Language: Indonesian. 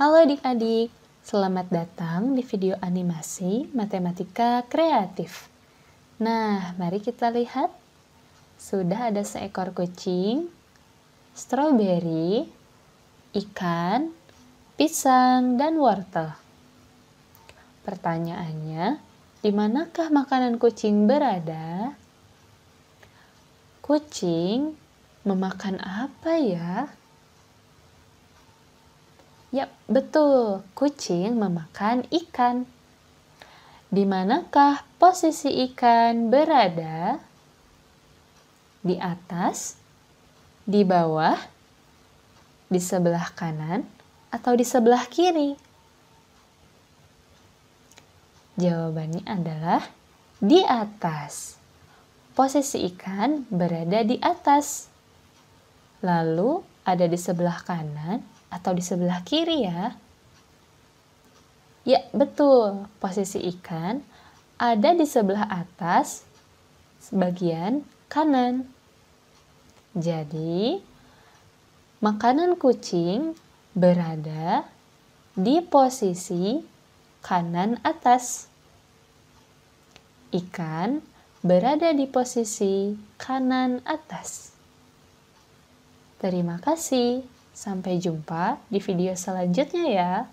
Halo adik-adik, selamat datang di video animasi matematika kreatif. Nah, mari kita lihat. Sudah ada seekor kucing, stroberi, ikan, pisang, dan wortel. Pertanyaannya, di manakah makanan kucing berada? Kucing memakan apa ya? Yap, betul. Kucing memakan ikan. Di manakah posisi ikan berada? Di atas, di bawah, di sebelah kanan, atau di sebelah kiri? Jawabannya adalah di atas. Posisi ikan berada di atas. Lalu ada di sebelah kanan atau di sebelah kiri ya. Ya, betul. Posisi ikan ada di sebelah atas sebagian kanan. Jadi, makanan kucing berada di posisi kanan atas. Ikan berada di posisi kanan atas. Terima kasih. Sampai jumpa di video selanjutnya ya.